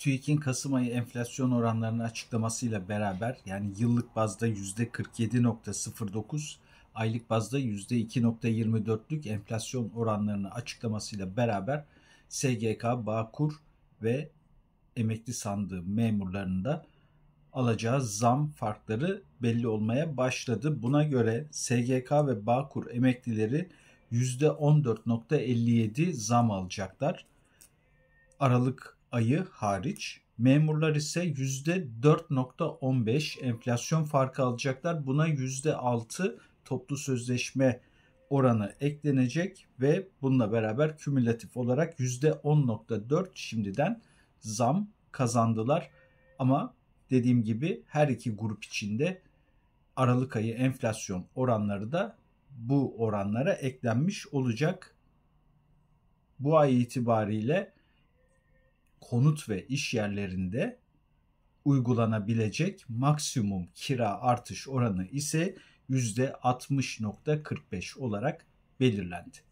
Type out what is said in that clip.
TÜİK'in Kasım ayı enflasyon oranlarını açıklamasıyla beraber yani yıllık bazda %47.09, aylık bazda %2.24'lük enflasyon oranlarını açıklamasıyla beraber SGK, Bağkur ve emekli sandığı memurlarında alacağı zam farkları belli olmaya başladı. Buna göre SGK ve Bağkur emeklileri %14.57 zam alacaklar. Aralık ayı hariç. Memurlar ise %4.15 enflasyon farkı alacaklar. Buna %6 toplu sözleşme oranı eklenecek ve bununla beraber kümülatif olarak %10.4 şimdiden zam kazandılar. Ama dediğim gibi her iki grup içinde Aralık ayı enflasyon oranları da bu oranlara eklenmiş olacak. Bu ay itibariyle konut ve iş yerlerinde uygulanabilecek maksimum kira artış oranı ise %60.45 olarak belirlendi.